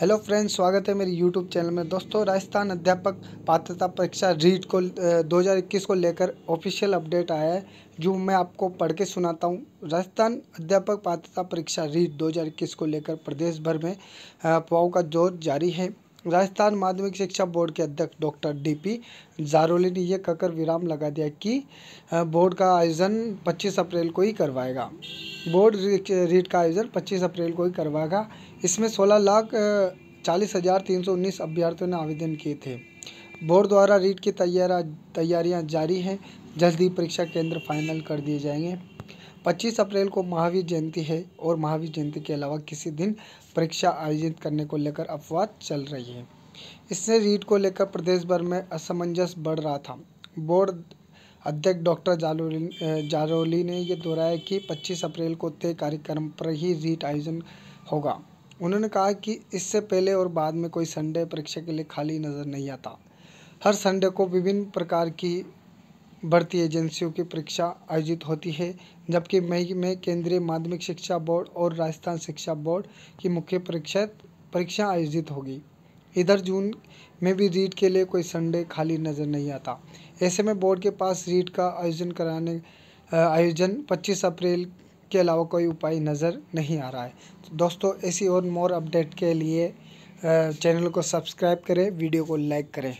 hello friends स्वागत है मेरे यूट्यूब चैनल में दोस्तों राजस्थान अध्यापक पात्रता परीक्षा रीट को 2021 को लेकर ऑफिशियल अपडेट आया है जो मैं आपको पढ़ के सुनाता हूँ राजस्थान अध्यापक पात्रता परीक्षा रीट 2021 को लेकर प्रदेश भर में अफवाह का जोर जारी है राजस्थान माध्यमिक शिक्षा बोर्ड के अध्यक्ष डॉक्टर डीपी जारोली ने यह कहकर विराम लगा दिया कि बोर्ड का आयोजन 25 अप्रैल को ही करवाएगा बोर्ड रीट का आयोजन 25 अप्रैल को ही करवाएगा इसमें सोलह लाख चालीस हज़ार तीन सौ उन्नीस अभ्यर्थियों ने आवेदन किए थे बोर्ड द्वारा रीट की तैयारा तैयारियां जारी हैं जल्द ही परीक्षा केंद्र फाइनल कर दिए जाएंगे 25 अप्रैल को महावीर जयंती है और महावीर जयंती के अलावा किसी दिन परीक्षा आयोजित करने को लेकर अफवाह चल रही है इससे रीट को लेकर प्रदेश भर में असमंजस बढ़ रहा था बोर्ड अध्यक्ष डॉक्टर जालोली जारोली ने यह दोहराया कि 25 अप्रैल को तय कार्यक्रम पर ही रीट आयोजन होगा उन्होंने कहा कि इससे पहले और बाद में कोई संडे परीक्षा के लिए खाली नज़र नहीं आता हर संडे को विभिन्न प्रकार की भर्ती एजेंसियों की परीक्षा आयोजित होती है जबकि मई में केंद्रीय माध्यमिक शिक्षा बोर्ड और राजस्थान शिक्षा बोर्ड की मुख्य परीक्षा परीक्षा आयोजित होगी इधर जून में भी रीट के लिए कोई संडे खाली नज़र नहीं आता ऐसे में बोर्ड के पास रीट का आयोजन कराने आयोजन 25 अप्रैल के अलावा कोई उपाय नज़र नहीं आ रहा है तो दोस्तों ऐसी और मोर अपडेट के लिए चैनल को सब्सक्राइब करें वीडियो को लाइक करें